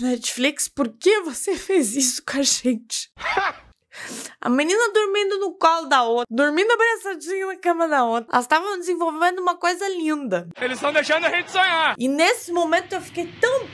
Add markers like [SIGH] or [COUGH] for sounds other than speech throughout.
Netflix, por que você [LAUGHS] fez isso com a gente? A menina dormindo no colo da outra, dormindo abraçadinha na cama da outra. Elas estavam desenvolvendo uma coisa linda. Eles estão deixando a gente sonhar. E nesse momento eu fiquei tão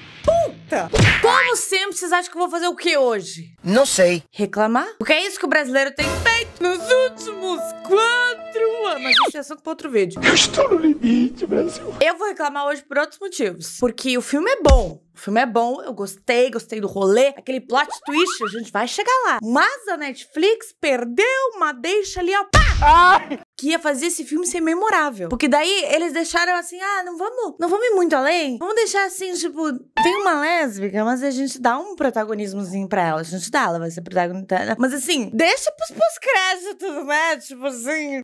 Eita! Como sempre, vocês acham que eu vou fazer o que hoje? Não sei. Reclamar? Porque é isso que o brasileiro tem feito nos últimos quatro anos. Mas esse é assunto pra outro vídeo. Eu estou no limite, Brasil. Eu vou reclamar hoje por outros motivos. Porque o filme é bom. O filme é bom, eu gostei, gostei do rolê. Aquele plot twist, a gente vai chegar lá. Mas a Netflix perdeu uma deixa ali, ó. Ai! Que ia fazer esse filme ser memorável. Porque daí eles deixaram assim, ah, não vamos, não vamos ir muito além. Vamos deixar assim, tipo, tem uma lésbica, mas a gente dá um protagonismozinho pra ela. A gente dá, ela vai ser protagonista. Né? Mas assim, deixa pros pós-créditos, né? Tipo assim.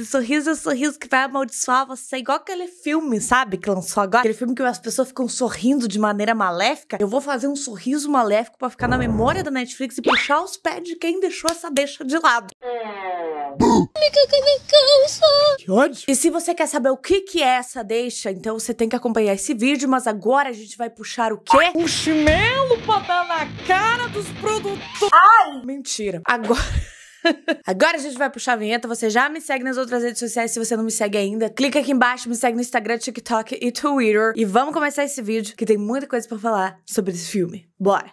Esse sorriso é o sorriso que vai amaldiçoar você, igual aquele filme, sabe? Que lançou agora. Aquele filme que as pessoas ficam sorrindo de maneira maléfica. Eu vou fazer um sorriso maléfico para ficar na memória da Netflix e puxar os pés de quem deixou essa deixa de lado. Que ódio! E se você quer saber o que, que é essa deixa, então você tem que acompanhar esse vídeo, mas agora a gente vai puxar o quê? Um chinelo pra dar na cara dos produtores! Ai! Mentira. Agora... Agora a gente vai puxar a vinheta. Você já me segue nas outras redes sociais se você não me segue ainda. Clica aqui embaixo, me segue no Instagram, TikTok e Twitter. E vamos começar esse vídeo que tem muita coisa para falar sobre esse filme. Bora!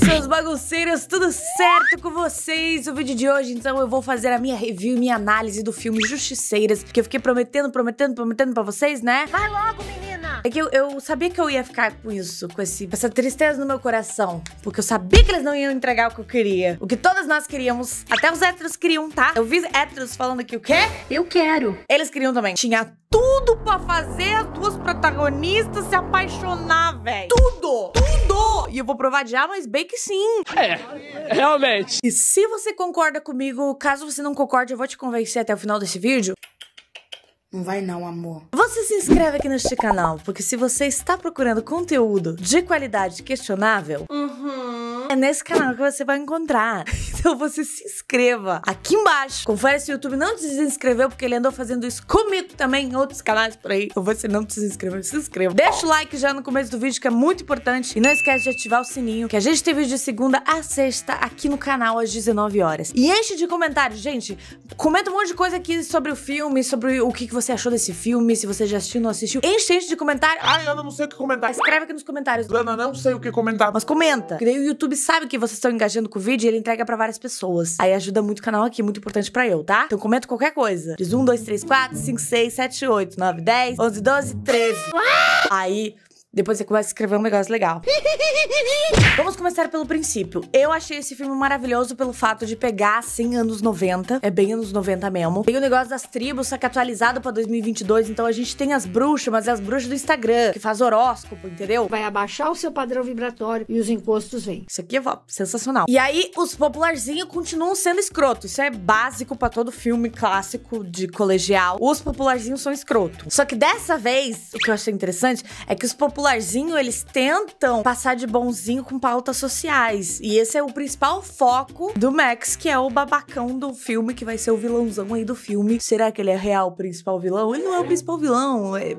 seus bagunceiros, tudo certo com vocês? O vídeo de hoje, então, eu vou fazer a minha review, minha análise do filme Justiceiras, que eu fiquei prometendo, prometendo, prometendo para vocês, né? Vai logo, menino! É que eu, eu, sabia que eu ia ficar com isso, com esse, essa tristeza no meu coração. Porque eu sabia que eles não iam entregar o que eu queria. O que todas nós queríamos. Até os héteros queriam, tá? Eu vi héteros falando que o quê? Eu quero. Eles queriam também. Tinha tudo pra fazer as duas protagonistas se apaixonar, velho. Tudo! Tudo! E eu vou provar de A mas bem que sim. É, realmente. E se você concorda comigo, caso você não concorde, eu vou te convencer até o final desse vídeo. Não vai não, amor. Você se inscreve aqui neste canal, porque se você está procurando conteúdo de qualidade questionável, uhum é nesse canal que você vai encontrar. [LAUGHS] Então você se inscreva aqui embaixo. Confere se o YouTube não se inscreveu, porque ele andou fazendo isso comigo também em outros canais por aí. Ou então você não se inscreveu, se inscreva. Deixa o like já no começo do vídeo, que é muito importante. E não esquece de ativar o sininho, que a gente tem vídeo de segunda a sexta aqui no canal às 19 horas. E enche de comentários, gente. Comenta um monte de coisa aqui sobre o filme, sobre o que você achou desse filme, se você já assistiu ou não assistiu. Enche, enche de comentário. Ai, Ana, não sei o que comentar. Escreve aqui nos comentários. Ana, não sei o que comentar. Mas comenta. Que daí o YouTube sabe que vocês estão engajando com o vídeo e ele entrega para várias pessoas. Aí ajuda muito o canal aqui, muito importante para eu, tá? Então comenta qualquer coisa. Diz 1, 2, 3, 4, 5, 6, 7, 8, 9, 10, 11, 12, 13. Aí depois você começa a escrever um negócio legal. [LAUGHS] Vamos começar pelo princípio. Eu achei esse filme maravilhoso pelo fato de pegar, assim, anos 90. É bem anos 90 mesmo. Tem o negócio das tribos, só que atualizado pra 2022. Então a gente tem as bruxas, mas é as bruxas do Instagram, que faz horóscopo, entendeu? Vai abaixar o seu padrão vibratório e os encostos vêm. Isso aqui é sensacional. E aí, os popularzinhos continuam sendo escroto. Isso é básico pra todo filme clássico de colegial. Os popularzinhos são escroto. Só que dessa vez, o que eu achei interessante é que os populares popularzinho, eles tentam passar de bonzinho com pautas sociais. E esse é o principal foco do Max, que é o babacão do filme, que vai ser o vilãozão aí do filme. Será que ele é real o principal vilão? Ele não é o principal vilão. É...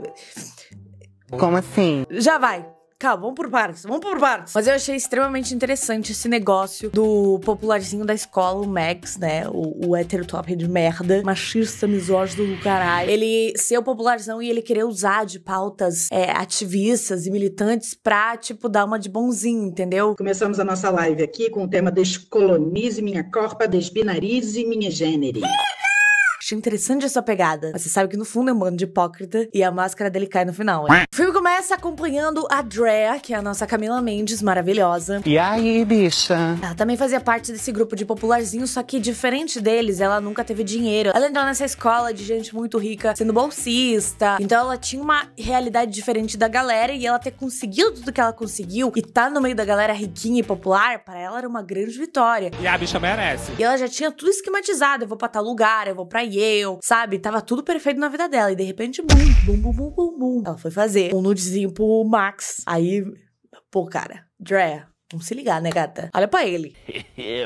Como assim? Já vai. Calma, vamos por partes, vamos por partes. Mas eu achei extremamente interessante esse negócio do popularzinho da escola, o Max, né? O, o hétero top de merda, machista, misógino do caralho. Ele ser o popularzão e ele querer usar de pautas é, ativistas e militantes pra, tipo, dar uma de bonzinho, entendeu? Começamos a nossa live aqui com o tema Descolonize minha corpa, desbinarize minha gênero. Achei interessante essa pegada. Mas você sabe que no fundo é um bando de hipócrita e a máscara dele cai no final. Hein? É. O filme começa acompanhando a Drea, que é a nossa Camila Mendes, maravilhosa. E aí, bicha? Ela também fazia parte desse grupo de popularzinho, só que diferente deles, ela nunca teve dinheiro. Ela entrou nessa escola de gente muito rica, sendo bolsista. Então ela tinha uma realidade diferente da galera e ela ter conseguido tudo que ela conseguiu e tá no meio da galera riquinha e popular, para ela era uma grande vitória. E a bicha merece. E ela já tinha tudo esquematizado. Eu vou pra tal lugar, eu vou pra eu, sabe? Tava tudo perfeito na vida dela. E de repente, bum, bum, bum, bum, bum, Ela foi fazer um nudezinho pro Max. Aí, pô, cara, Drea. Vamos se ligar, né, gata? Olha pra ele. [LAUGHS] É,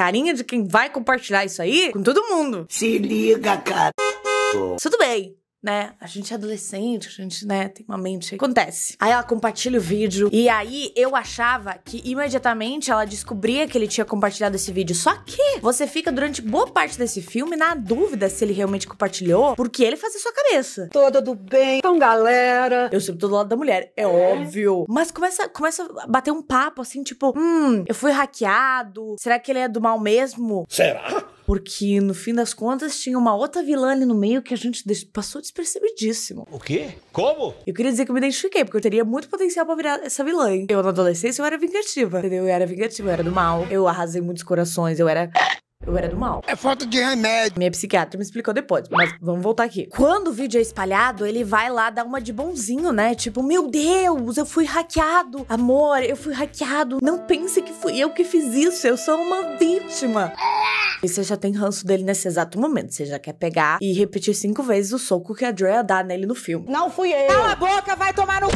Carinha de quem vai compartilhar isso aí com todo mundo. Se liga, cara. Tudo bem né? A gente é adolescente, a gente, né, tem uma mente. Acontece. Aí ela compartilha o vídeo. E aí eu achava que imediatamente ela descobria que ele tinha compartilhado esse vídeo. Só que você fica durante boa parte desse filme na dúvida se ele realmente compartilhou, porque ele faz a sua cabeça. Todo do bem, então galera. Eu sempre tô do lado da mulher, é, é, óbvio. Mas começa, começa a bater um papo assim, tipo, hum, eu fui hackeado. Será que ele é do mal mesmo? Será? Porque no fim das contas tinha uma outra vilã ali no meio que a gente passou despercebidíssimo. O quê? Como? Eu queria dizer que eu me identifiquei, porque eu teria muito potencial pra virar essa vilã. Eu, na adolescência, eu era vingativa, entendeu? Eu era vingativa, eu era do mal, eu arrasei muitos corações, eu era eu era do mal. É falta de remédio. Minha psiquiatra me explicou depois, mas vamos voltar aqui. Quando o vídeo é espalhado, ele vai lá dar uma de bonzinho, né? Tipo, meu Deus, eu fui hackeado. Amor, eu fui hackeado. Não pense que fui eu que fiz isso. Eu sou uma vítima. E você já tem ranço dele nesse exato momento. Você já quer pegar e repetir cinco vezes o soco que a Drea dá nele no filme. Não fui eu. Cala a boca, vai tomar no...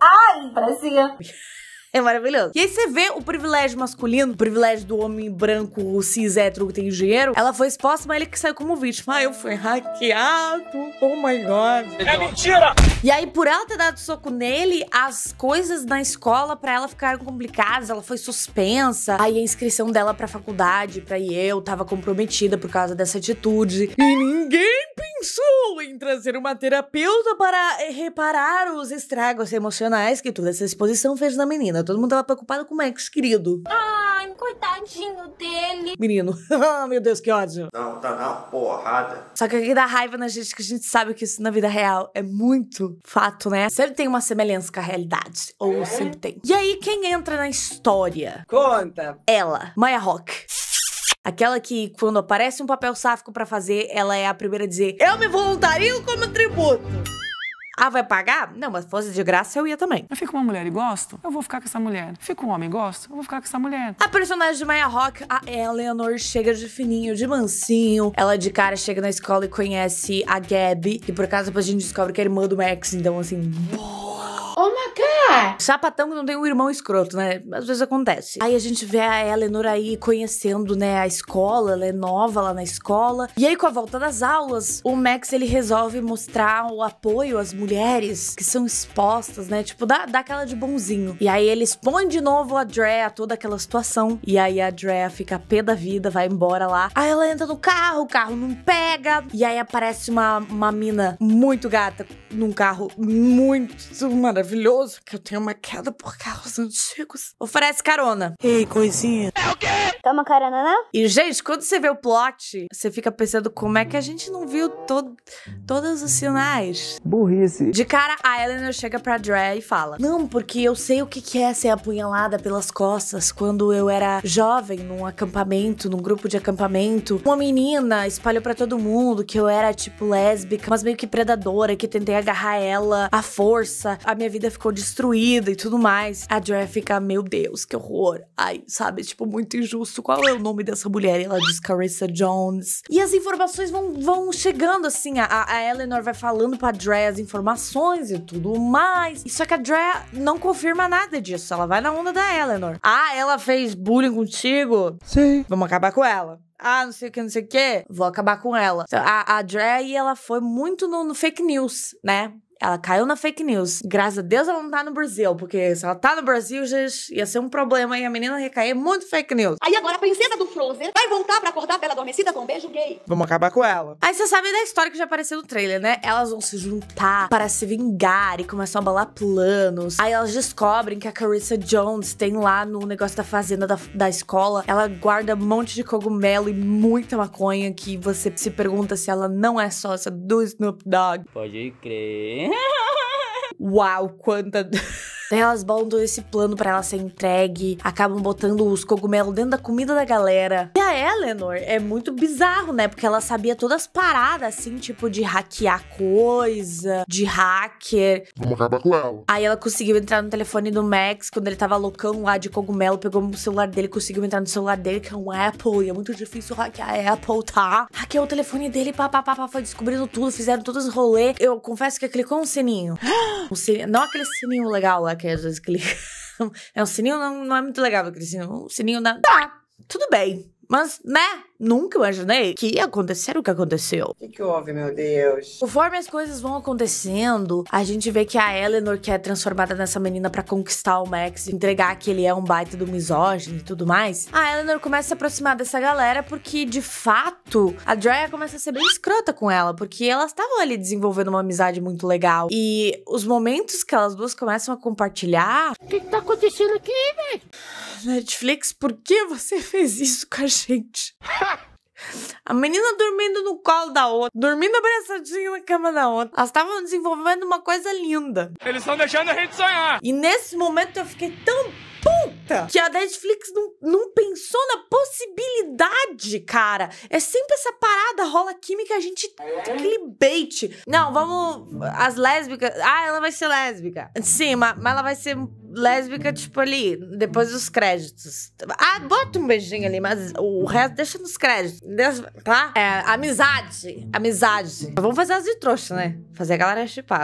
Ai, parecia. [LAUGHS] É maravilhoso. E aí você vê o privilégio masculino, o privilégio do homem branco, cis, hétero, que tem dinheiro. Ela foi exposta, mas ele que saiu como vítima. Ah, eu fui hackeado. Oh my god. É mentira! E aí, por ela ter dado soco nele, as coisas na escola para ela ficaram complicadas. Ela foi suspensa. Aí a inscrição dela pra faculdade, pra eu tava comprometida por causa dessa atitude. E ninguém pensou em trazer uma terapeuta para reparar os estragos emocionais que toda essa exposição fez na menina. Todo mundo tava preocupado com o Max, querido. Ai, coitadinho dele. Menino. [LAUGHS] Ah, meu Deus, que ódio. Não, tá na porrada. Só que aqui dá raiva na gente que a gente sabe que isso na vida real é muito fato, né? Sempre tem uma semelhança com a realidade. Ou é? sempre tem. E aí, quem entra na história? Conta. Ela, Maya Rock. Aquela que, quando aparece um papel sáfico para fazer, ela é a primeira a dizer: Eu me voluntario como tributo. Ah, vai pagar? Não, mas fosse de graça eu ia também. Eu fico uma mulher e gosto, eu vou ficar com essa mulher. Fico um homem e gosto, eu vou ficar com essa mulher. A personagem de Maya Rock, a Eleanor, chega de fininho, de mansinho. Ela de cara chega na escola e conhece a Gabby, e por acaso depois a gente descobre que é irmã do Max, então assim. Oh my god! Sapatão que não tem um irmão escroto, né? Às vezes acontece. Aí a gente vê a Eleanor aí conhecendo, né, a escola, ela é nova lá na escola. E aí, com a volta das aulas, o Max ele resolve mostrar o apoio às mulheres que são expostas, né? Tipo, dá, dá aquela de bonzinho. E aí ele expõe de novo a Drea, toda aquela situação. E aí a Drea fica pé da vida, vai embora lá. Aí ela entra no carro, o carro não pega. E aí aparece uma, uma mina muito gata num carro muito maravilhoso que eu tenho uma queda por carros antigos. Oferece carona. Ei, coisinha. É o quê? Toma carona, né? E, gente, quando você vê o plot, você fica pensando como é que a gente não viu to todos os sinais. Burrice. De cara, a Eleanor chega pra Dre e fala: Não, porque eu sei o que, que é ser apunhalada pelas costas quando eu era jovem num acampamento, num grupo de acampamento. Uma menina espalhou para todo mundo que eu era, tipo, lésbica, mas meio que predadora, que tentei agarrar ela à força. A minha vida ficou destruída destruída e tudo mais. A Dre fica, meu Deus, que horror. Ai, sabe, tipo, muito injusto. Qual é o nome dessa mulher? E ela diz Carissa Jones. E as informações vão, vão chegando, assim. A, a Eleanor vai falando pra Dre as informações e tudo mais. só que a Dre não confirma nada disso. Ela vai na onda da Eleanor. Ah, ela fez bullying contigo? Sim. Vamos acabar com ela ah, não sei o que, não sei o que, vou acabar com ela. Então, a, a Dre, ela foi muito no, no, fake news, né? Ela caiu na fake news. Graças a Deus ela não tá no Brasil, porque se ela tá no Brasil, ia ser um problema e a menina ia cair muito fake news. Aí agora a princesa do Frozen vai voltar pra acordar pela Adormecida com um beijo gay. Vamos acabar com ela. Aí você sabe da história que já apareceu no trailer, né? Elas vão se juntar para se vingar e começam a balar planos. Aí elas descobrem que a Carissa Jones tem lá no negócio da fazenda da, da escola, ela guarda um monte de cogumelo e muita maconha que você se pergunta se ela não é sócia do Snoop Dogg. Pode crer. [LAUGHS] Uau, quanta. Daí elas bolam esse plano para ela ser entregue, acabam botando os cogumelos dentro da comida da galera. E a Eleanor é muito bizarro, né? Porque ela sabia todas as paradas, assim, tipo de hackear coisa, de hacker. Vamos acabar com ela. Aí ela conseguiu entrar no telefone do Max quando ele tava loucão lá de cogumelo, pegou o celular dele, conseguiu entrar no celular dele, que é um Apple, e é muito difícil hackear a Apple, tá? Hackeou o telefone dele, papapá, foi descobrindo tudo, fizeram todos os rolês. Eu confesso que clicou é um sininho. Um [GASPS] sininho não aquele sininho legal, lá, que é às vezes clica. [LAUGHS] É, um sininho não, não é muito legal, porque o sininho, um sininho dá. Tá, tudo bem. Mas, né? nunca imaginei que ia acontecer o que aconteceu. O que, que, houve, meu Deus? Conforme as coisas vão acontecendo, a gente vê que a Eleanor, que é transformada nessa menina para conquistar o Max, entregar que ele é um baita do misógino e tudo mais, a Eleanor começa a se aproximar dessa galera porque, de fato, a Drea começa a ser bem escrota com ela, porque elas estavam ali desenvolvendo uma amizade muito legal. E os momentos que elas duas começam a compartilhar. O que, que tá acontecendo aqui, velho? Netflix, por que você [LAUGHS] fez isso com a gente? [LAUGHS] A menina dormindo no colo da outra, dormindo abraçadinho na cama da outra. Elas estavam desenvolvendo uma coisa linda. Eles estão deixando a gente sonhar. E nesse momento eu fiquei tão puta que a Netflix não, não pensou na possibilidade, cara. É sempre essa parada, rola química, a gente clickbait. Não, vamos. As lésbicas. Ah, ela vai ser lésbica. Sim, mas, mas ela vai ser lésbica, uhum. tipo, ali, depois dos créditos. Ah, bota um beijinho ali, mas o resto deixa nos créditos. Tá? É, amizade. Amizade. Vamos fazer as de trouxa, né? Fazer a galera chipar.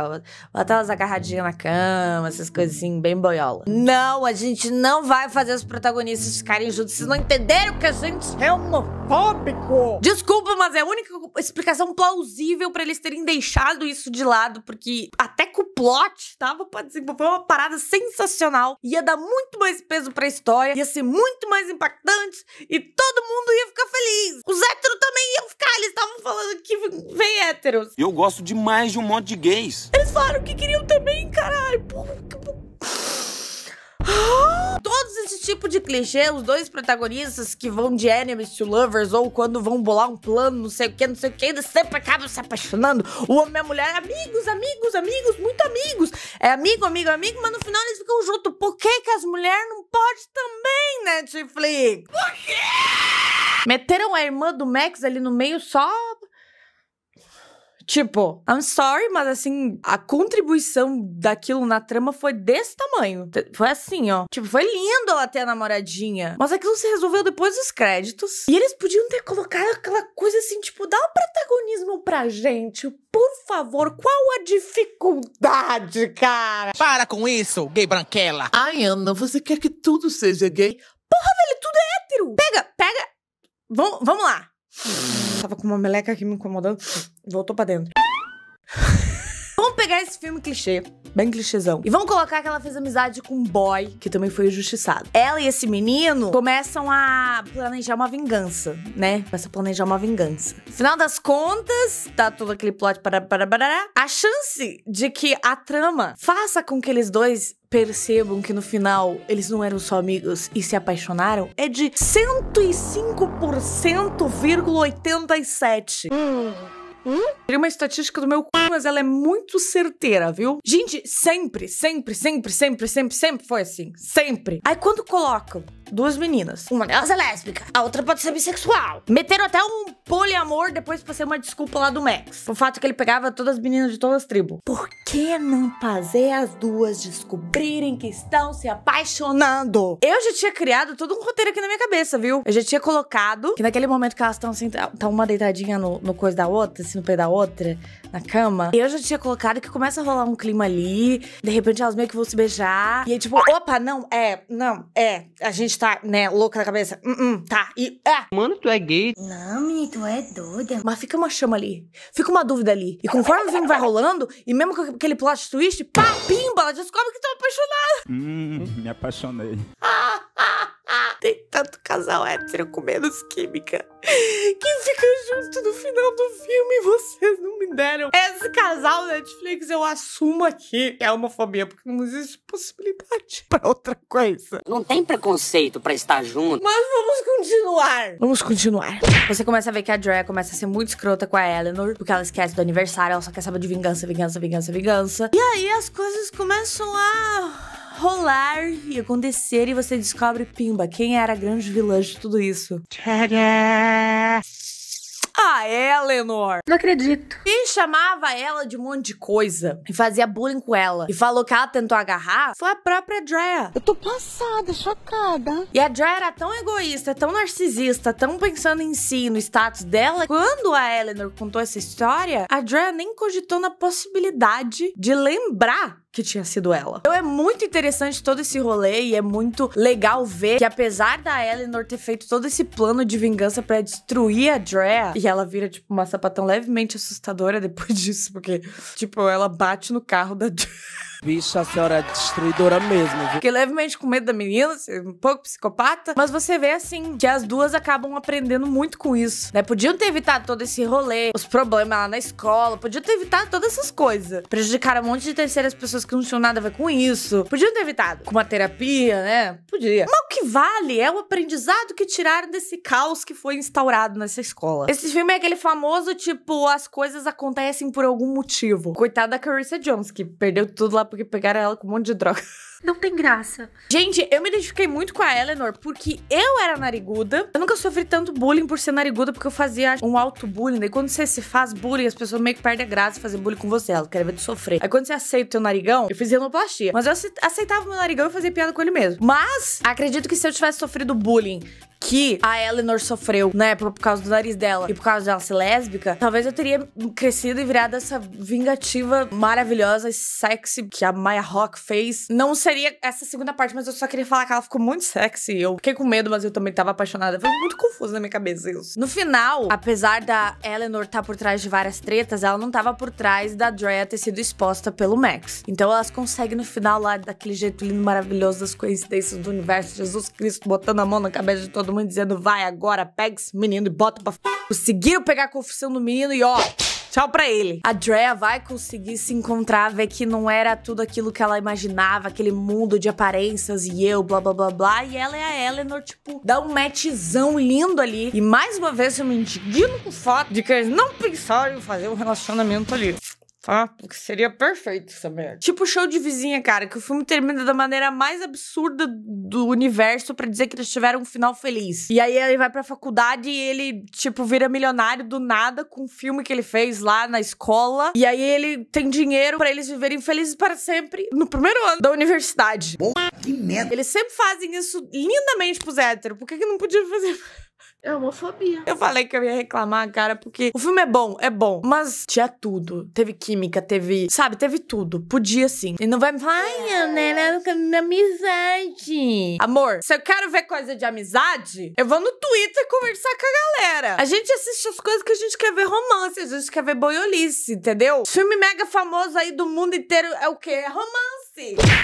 Botar elas agarradinhas na cama, essas coisas assim, bem boiola. Não, a gente não vai fazer os protagonistas ficarem juntos. Vocês não entenderam que a gente é homofóbico. Desculpa, mas é a única explicação plausível para eles terem deixado isso de lado, porque até que o plot tava pra desenvolver uma parada sensacional profissional, ia dar muito mais peso pra história, ia ser muito mais impactante e todo mundo ia ficar feliz. Os héteros também iam ficar, eles estavam falando que vem héteros. Eu gosto demais de um monte de gays. Eles falaram que queriam também, caralho. Pô, [GASPS] Todos esse tipo de clichê, os dois protagonistas que vão de enemies to lovers ou quando vão bolar um plano, não sei o que, não sei o que, ainda sempre acabam se apaixonando. O homem e a mulher, amigos, amigos, amigos, muito amigos. É amigo, amigo, amigo, mas no final eles ficam juntos. Por que que as mulheres não podem também, Netflix? Por quê? Meteram a irmã do Max ali no meio só Tipo, I'm sorry, mas assim, a contribuição daquilo na trama foi desse tamanho. Foi assim, ó. Tipo, foi lindo ela ter a namoradinha. Mas aquilo se resolveu depois dos créditos. E eles podiam ter colocado aquela coisa assim, tipo, dá o um protagonismo pra gente. Por favor, qual a dificuldade, cara? Para com isso, gay branquela. Ai, Ana, você quer que tudo seja gay? Porra, velho, tudo é hétero. Pega, pega. Vom, vamos lá. Tava com uma meleca aqui me incomodando, voltou para dentro pegar esse filme clichê, bem clichêzão, e vamos colocar que ela fez amizade com um boy, que também foi injustiçado. Ela e esse menino começam a planejar uma vingança, né? Começam a planejar uma vingança. No final das contas, tá todo aquele plot para para para a chance de que a trama faça com que eles dois percebam que no final eles não eram só amigos e se apaixonaram é de 105,87. Hum. Hum? Teria uma estatística do meu c... mas ela é muito certeira, viu? Gente, sempre, sempre, sempre, sempre, sempre, sempre foi assim. Sempre. Aí quando colocam duas meninas, uma delas é lésbica, a outra pode ser bissexual. Meteram até um poliamor depois pra ser uma desculpa lá do Max. O fato que ele pegava todas as meninas de todas as tribos. Por que não fazer as duas descobrirem que estão se apaixonando? Eu já tinha criado todo um roteiro aqui na minha cabeça, viu? Eu já tinha colocado que naquele momento que elas estão assim, tá uma deitadinha no, no coisa da outra, assim, no pé da outra, na cama. Eu já tinha colocado que começa a rolar um clima ali, de repente elas meio que vão se beijar. E aí, tipo, opa, não, é, não, é. A gente tá, né, louca na cabeça. Uh -uh, tá, e é. Mano, tu é gay. Não, menino, tu é doida. Mas fica uma chama ali, fica uma dúvida ali. E conforme o filme vai rolando, e mesmo com aquele plot twist, pá, pimba, ela descobre que tô apaixonada. Hum, me apaixonei. Ah, ah. Ah, tem tanto casal hétero com menos química que fica junto no final do filme e vocês não me deram. Esse casal Netflix eu assumo aqui é homofobia, porque não existe possibilidade para outra coisa. Não tem preconceito para estar junto. Mas vamos continuar. Vamos continuar. Você começa a ver que a Drea começa a ser muito escrota com a Eleanor, porque ela esquece do aniversário, ela só quer saber de vingança, vingança, vingança, vingança. E aí as coisas começam a rolar e acontecer e você descobre, pimba, quem era a grande vilã de tudo isso. Tadá! Ah, é, Eleanor Não acredito. E chamava ela de um monte de coisa. E fazia bullying com ela. E falou que ela tentou agarrar. Foi a própria Drea. Eu tô passada, chocada. E a Drea era tão egoísta, tão narcisista, tão pensando em si, no status dela. Quando a Eleanor contou essa história, a Drea nem cogitou na possibilidade de lembrar que tinha sido ela. Então é muito interessante todo esse rolê e é muito legal ver que apesar da Eleanor ter feito todo esse plano de vingança para destruir a Drea, e ela vira tipo uma sapatão levemente assustadora depois [LAUGHS] disso, porque tipo, ela bate no carro da Drea. Bicha, a senhora é destruidora mesmo. Viu? Fiquei levemente com medo da menina, um pouco psicopata. Mas você vê, assim, que as duas acabam aprendendo muito com isso, né? Podiam ter evitado todo esse rolê, os problemas lá na escola, podiam ter evitado todas essas coisas. Prejudicaram um monte de terceiras pessoas que não tinham nada a ver com isso. Podiam ter evitado. Com uma terapia, né? Podia. Mas o que vale é o aprendizado que tiraram desse caos que foi instaurado nessa escola. Esse filme é aquele famoso, tipo, as coisas acontecem por algum motivo. Coitada da Carissa Jones, que perdeu tudo lá porque pegaram ela com um monte de droga. Não tem graça. Gente, eu me identifiquei muito com a Eleanor porque eu era nariguda. Eu nunca sofri tanto bullying por ser nariguda, porque eu fazia um alto bullying Daí quando você se faz bullying, as pessoas meio que perdem a graça de fazer bullying com você. Ela quer ver de sofrer. Aí quando você aceita o teu narigão, eu fiz renoplastia. Mas eu aceitava o meu narigão e fazia piada com ele mesmo. Mas acredito que se eu tivesse sofrido bullying que a Eleanor sofreu, né, por, por causa do nariz dela e por causa dela ser lésbica, talvez eu teria crescido e virado essa vingativa maravilhosa e sexy que a Maya Rock fez. Não seria essa segunda parte, mas eu só queria falar que ela ficou muito sexy. Eu fiquei com medo, mas eu também tava apaixonada. Foi muito confuso na minha cabeça isso. No final, apesar da Eleanor estar tá por trás de várias tretas, ela não tava por trás da Drea ter sido exposta pelo Max. Então elas conseguem no final lá, daquele jeito lindo, maravilhoso das coincidências do universo, Jesus Cristo botando a mão na cabeça de todo todo mundo dizendo, vai agora, pega esse menino e bota pra f... Conseguiram pegar a confissão do menino e ó... Tchau pra ele. A Drea vai conseguir se encontrar, ver que não era tudo aquilo que ela imaginava, aquele mundo de aparências e eu, blá blá blá blá. E ela é a Eleanor, tipo, dá um matchzão lindo ali. E mais uma vez eu me indigno com foto de que eles não pensaram em fazer um relacionamento ali tá? Porque seria perfeito essa merda. Tipo show de vizinha, cara, que o filme termina da maneira mais absurda do universo para dizer que eles tiveram um final feliz. E aí ele vai pra faculdade e ele, tipo, vira milionário do nada com um filme que ele fez lá na escola. E aí ele tem dinheiro para eles viverem felizes para sempre no primeiro ano da universidade. Boa, que merda. Eles sempre fazem isso lindamente pros héteros. Por que, que não podia fazer? É homofobia. Eu falei que eu ia reclamar, cara, porque o filme é bom, é bom. Mas tinha tudo. Teve química, teve. Sabe, teve tudo. Podia sim. E não vai me falar, ai, Anela, né, amizade. Amor, se eu quero ver coisa de amizade, eu vou no Twitter conversar com a galera. A gente assiste as coisas que a gente quer ver romance, a gente quer ver boiolice, entendeu? Filme mega famoso aí do mundo inteiro é o quê? É romance.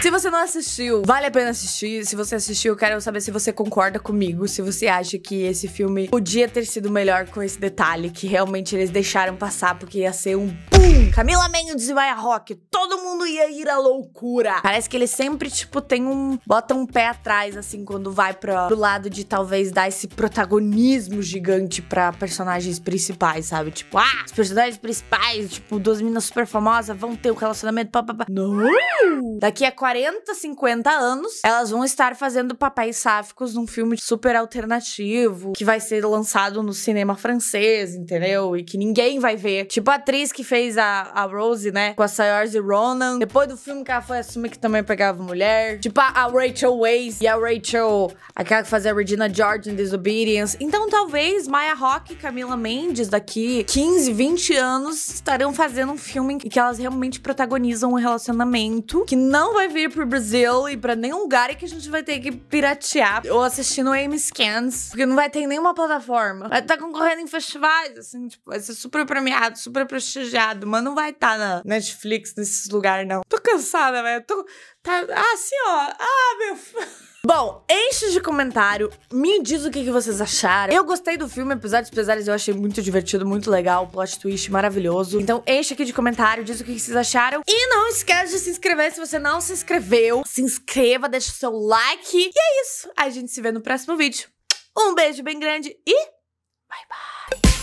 Se você não assistiu, vale a pena assistir. Se você assistiu, quero saber se você concorda comigo, se você acha que esse filme podia ter sido melhor com esse detalhe, que realmente eles deixaram passar, porque ia ser um BUM! Camila Mendes e Maia Rock, todo mundo ia ir à loucura. Parece que eles sempre, tipo, tem um... bota um pé atrás, assim, quando vai pro lado de talvez dar esse protagonismo gigante pra personagens principais, sabe? Tipo, ah, os personagens principais, tipo, duas meninas super famosas vão ter um relacionamento, Não! Daqui a 40, 50 anos, elas vão estar fazendo papéis sáficos num filme super alternativo, que vai ser lançado no cinema francês, entendeu? E que ninguém vai ver. Tipo a atriz que fez a, a Rose, né? Com a Saoirse Ronan. Depois do filme que ela foi assumir que também pegava mulher. Tipo a, a Rachel Weisz e a Rachel, aquela que fazia a Regina George em Disobedience. Então talvez Maya Rock e Camila Mendes daqui 15, 20 anos estarão fazendo um filme em que elas realmente protagonizam um relacionamento que não não vai vir pro Brasil e pra nenhum lugar e que a gente vai ter que piratear ou assistir no Amy scans porque não vai ter nenhuma plataforma. Vai estar tá concorrendo em festivais, assim, tipo, vai ser super premiado, super prestigiado, mas não vai estar tá na Netflix nesses lugares, não. Tô cansada, velho. Tô. Tá... Ah, assim, ó. Ah, meu. Bom, enche de comentário, me diz o que, que vocês acharam. Eu gostei do filme, apesar dos pesares, eu achei muito divertido, muito legal, plot twist maravilhoso. Então enche aqui de comentário, diz o que, que vocês acharam. E não esquece de se inscrever se você não se inscreveu. Se inscreva, deixa o seu like. E é isso, a gente se vê no próximo vídeo. Um beijo bem grande e bye bye!